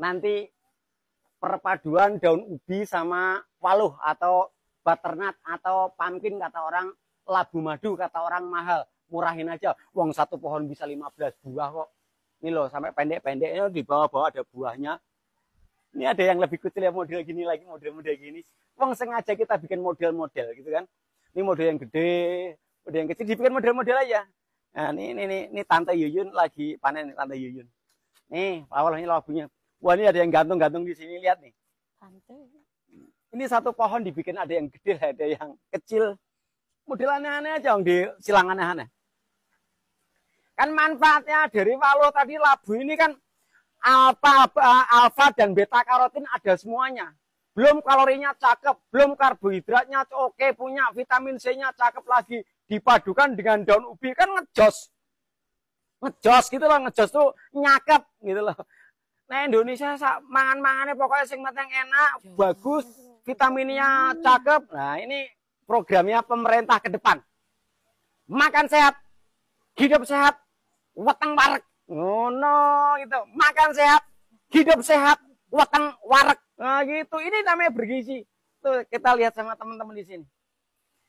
nanti perpaduan daun ubi sama paluh atau butternut atau pumpkin kata orang labu madu kata orang mahal murahin aja uang satu pohon bisa 15 buah kok ini loh sampai pendek-pendeknya di bawah-bawah ada buahnya ini ada yang lebih kecil ya model gini lagi model-model gini uang sengaja kita bikin model-model gitu kan ini model yang gede model yang kecil dibikin model-model aja nah ini, ini ini tante Yuyun lagi panen tante Yuyun nih awalnya labunya Wah ini ada yang gantung-gantung di sini lihat nih. Ini satu pohon dibikin ada yang gede, ada yang kecil. Model aneh-aneh aja yang di silangan aneh-aneh. Kan manfaatnya dari walau tadi labu ini kan alfa, alfa dan beta karotin ada semuanya. Belum kalorinya cakep, belum karbohidratnya oke, punya vitamin C-nya cakep lagi. Dipadukan dengan daun ubi kan ngejos. Ngejos gitu loh, ngejos tuh nyakep gitu loh. Nah Indonesia mangan-mangannya pokoknya sing mateng enak, ya bagus, vitaminnya cakep. Nah ini programnya pemerintah ke depan. Makan sehat, hidup sehat, weteng warek. Ngono no gitu. Makan sehat, hidup sehat, weteng warek. Nah gitu. Ini namanya bergizi. Tuh kita lihat sama teman-teman di sini.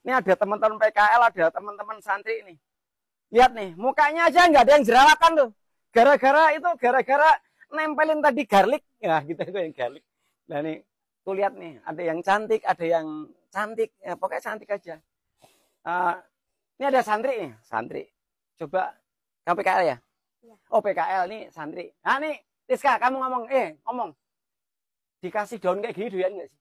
Ini ada teman-teman PKL, ada teman-teman santri ini. Lihat nih, mukanya aja nggak ada yang jerawatan tuh. Gara-gara itu, gara-gara nempelin tadi garlic ya kita itu yang garlic nah ini tuh lihat nih ada yang cantik ada yang cantik ya, pokoknya cantik aja uh, ini ada santri nih santri coba kamu PKL ya? ya oh PKL nih santri ah nih Rizka kamu ngomong eh ngomong dikasih daun kayak gini doyan nggak sih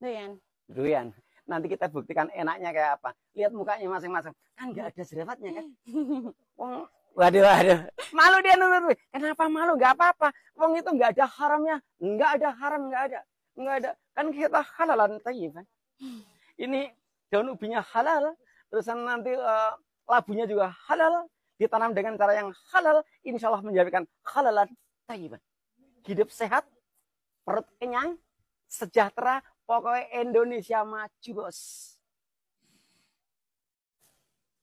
doyan doyan nanti kita buktikan enaknya kayak apa lihat mukanya masing-masing kan nggak ada jerawatnya kan Waduh, waduh. Malu dia nurut. Kenapa malu? Gak apa-apa. Wong itu gak ada haramnya. Gak ada haram, gak ada. Gak ada. Kan kita halal nanti Kan? Ini daun ubinya halal. Terus nanti uh, labunya juga halal. Ditanam dengan cara yang halal. Insya Allah menjadikan halalan tayyiban. Hidup sehat. Perut kenyang. Sejahtera. Pokoknya Indonesia maju bos.